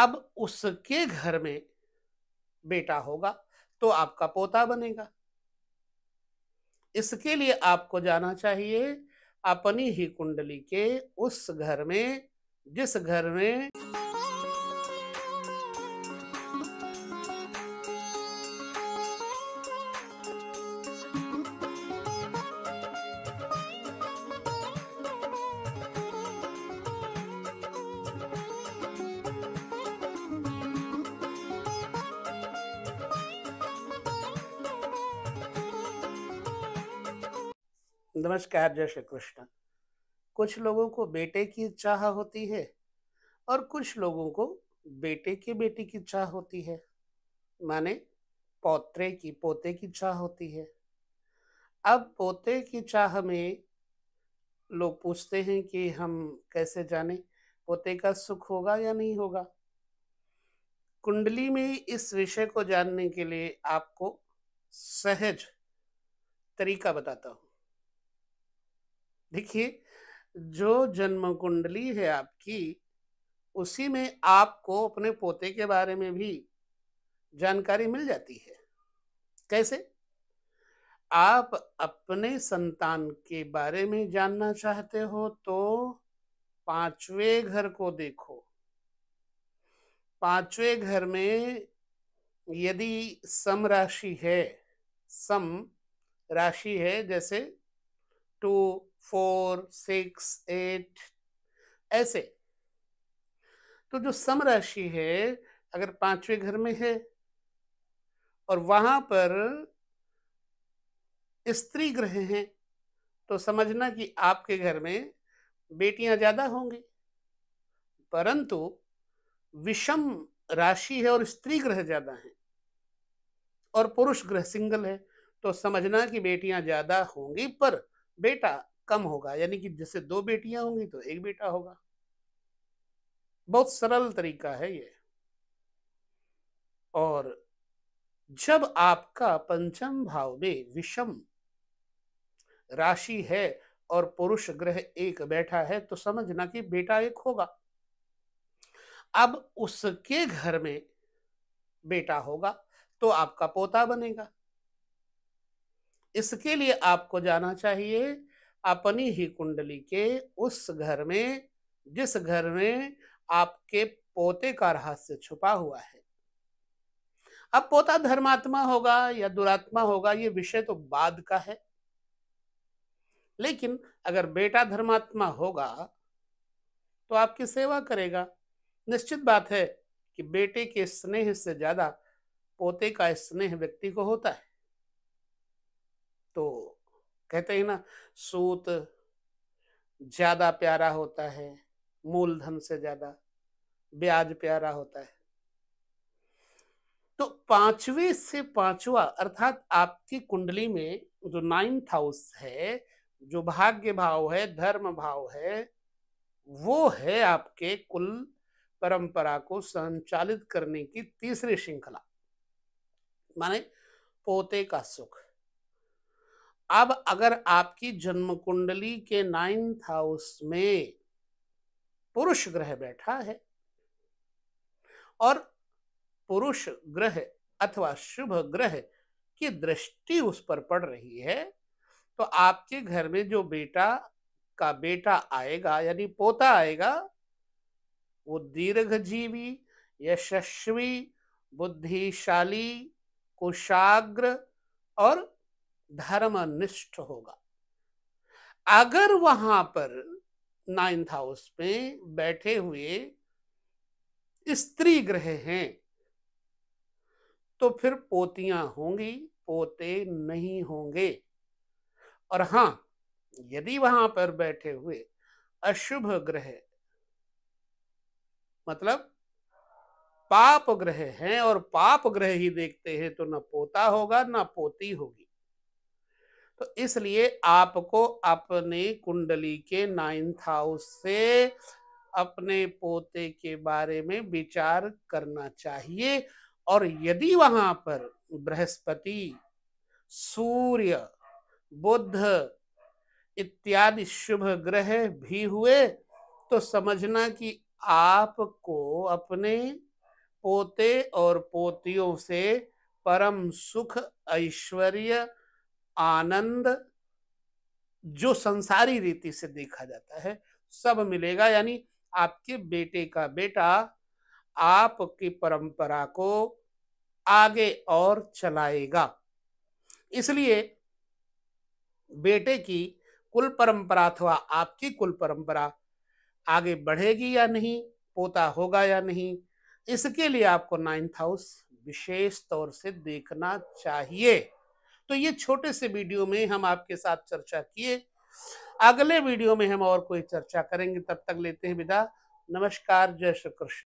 अब उसके घर में बेटा होगा तो आपका पोता बनेगा इसके लिए आपको जाना चाहिए अपनी ही कुंडली के उस घर में जिस घर में नमस्कार जय श्री कृष्ण कुछ लोगों को बेटे की चाह होती है और कुछ लोगों को बेटे के बेटी की चाह होती है माने पोत्रे की पोते की चाह होती है अब पोते की चाह में लोग पूछते हैं कि हम कैसे जाने पोते का सुख होगा या नहीं होगा कुंडली में इस विषय को जानने के लिए आपको सहज तरीका बताता हूँ देखिए जो जन्म कुंडली है आपकी उसी में आपको अपने पोते के बारे में भी जानकारी मिल जाती है कैसे आप अपने संतान के बारे में जानना चाहते हो तो पांचवे घर को देखो पांचवे घर में यदि सम राशि है सम राशि है जैसे टू फोर सिक्स एट ऐसे तो जो सम राशि है अगर पांचवें घर में है और वहां पर स्त्री ग्रह हैं तो समझना कि आपके घर में बेटियां ज्यादा होंगी परंतु विषम राशि है और स्त्री ग्रह ज्यादा हैं और पुरुष ग्रह सिंगल है तो समझना कि बेटियां ज्यादा होंगी पर बेटा कम होगा यानी कि जैसे दो बेटियां होंगी तो एक बेटा होगा बहुत सरल तरीका है ये और जब आपका पंचम भाव में विषम राशि है और पुरुष ग्रह एक बैठा है तो समझना कि बेटा एक होगा अब उसके घर में बेटा होगा तो आपका पोता बनेगा इसके लिए आपको जाना चाहिए अपनी ही कुंडली के उस घर में जिस घर में आपके पोते का रहस्य छुपा हुआ है अब पोता धर्मात्मा होगा या दुरात्मा होगा ये विषय तो बाद का है लेकिन अगर बेटा धर्मात्मा होगा तो आपकी सेवा करेगा निश्चित बात है कि बेटे के स्नेह से ज्यादा पोते का स्नेह व्यक्ति को होता है तो कहते हैं ना सूत ज्यादा प्यारा होता है मूलधन से ज्यादा ब्याज प्यारा होता है तो पांचवे से पांचवा अर्थात आपकी कुंडली में जो नाइन्थ हाउस है जो भाग्य भाव है धर्म भाव है वो है आपके कुल परंपरा को संचालित करने की तीसरी श्रृंखला माने पोते का सुख अब अगर आपकी जन्म कुंडली के नाइन्थ हाउस में पुरुष ग्रह बैठा है और पुरुष ग्रह अथवा शुभ ग्रह की दृष्टि उस पर पड़ रही है तो आपके घर में जो बेटा का बेटा आएगा यानी पोता आएगा वो दीर्घजीवी यशस्वी बुद्धिशाली कुशाग्र और धर्मनिष्ठ होगा अगर वहां पर नाइन्थ हाउस में बैठे हुए स्त्री ग्रह हैं तो फिर पोतियां होंगी पोते नहीं होंगे और हां यदि वहां पर बैठे हुए अशुभ ग्रह मतलब पाप ग्रह हैं और पाप ग्रह ही देखते हैं तो न पोता होगा ना पोती होगी तो इसलिए आपको अपने कुंडली के नाइन्थ हाउस से अपने पोते के बारे में विचार करना चाहिए और यदि वहां पर बृहस्पति सूर्य बुध इत्यादि शुभ ग्रह भी हुए तो समझना कि आपको अपने पोते और पोतियों से परम सुख ऐश्वर्य आनंद जो संसारी रीति से देखा जाता है सब मिलेगा यानी आपके बेटे का बेटा आपकी परंपरा को आगे और चलाएगा इसलिए बेटे की कुल परंपरा अथवा आपकी कुल परंपरा आगे बढ़ेगी या नहीं पोता होगा या नहीं इसके लिए आपको नाइन्थ हाउस विशेष तौर से देखना चाहिए तो ये छोटे से वीडियो में हम आपके साथ चर्चा किए अगले वीडियो में हम और कोई चर्चा करेंगे तब तक लेते हैं विदा नमस्कार जय श्री कृष्ण